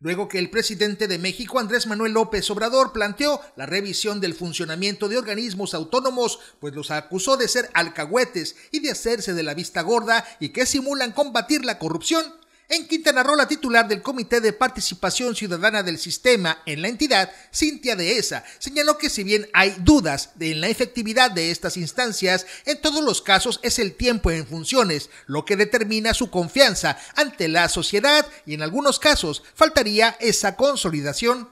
luego que el presidente de México, Andrés Manuel López Obrador, planteó la revisión del funcionamiento de organismos autónomos, pues los acusó de ser alcahuetes y de hacerse de la vista gorda y que simulan combatir la corrupción en Quintana Roo, la titular del Comité de Participación Ciudadana del Sistema en la entidad, Cintia Dehesa, señaló que si bien hay dudas de en la efectividad de estas instancias, en todos los casos es el tiempo en funciones lo que determina su confianza ante la sociedad y en algunos casos faltaría esa consolidación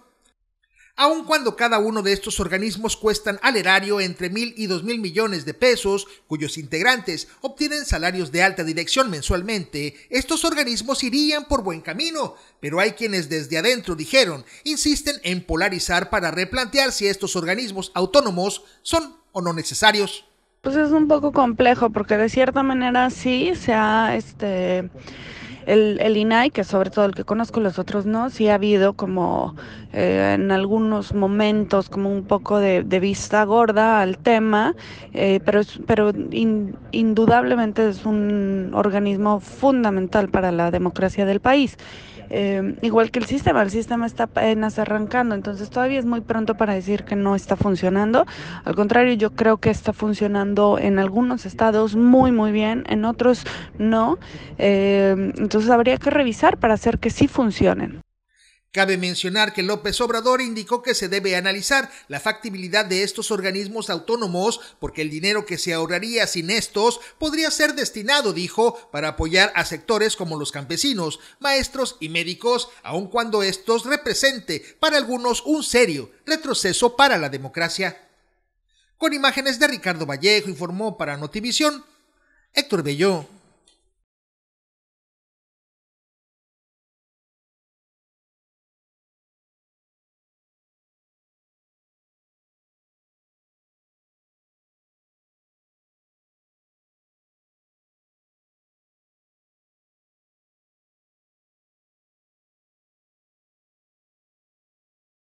aun cuando cada uno de estos organismos cuestan al erario entre mil y dos mil millones de pesos, cuyos integrantes obtienen salarios de alta dirección mensualmente, estos organismos irían por buen camino, pero hay quienes desde adentro dijeron, insisten en polarizar para replantear si estos organismos autónomos son o no necesarios. Pues es un poco complejo porque de cierta manera sí se ha este el, el INAI, que sobre todo el que conozco, los otros no, sí ha habido como eh, en algunos momentos como un poco de, vista gorda al tema, eh, pero, pero indudablemente es un organismo fundamental para la democracia del país. Eh, igual que el sistema, el sistema está apenas arrancando, entonces todavía es muy pronto para decir que no está funcionando. Al contrario, yo creo que está funcionando en algunos estados muy, muy bien, en otros no. entonces entonces habría que revisar para hacer que sí funcionen. Cabe mencionar que López Obrador indicó que se debe analizar la factibilidad de estos organismos autónomos porque el dinero que se ahorraría sin estos podría ser destinado, dijo, para apoyar a sectores como los campesinos, maestros y médicos, aun cuando estos represente para algunos un serio retroceso para la democracia. Con imágenes de Ricardo Vallejo informó para Notivisión Héctor Belló.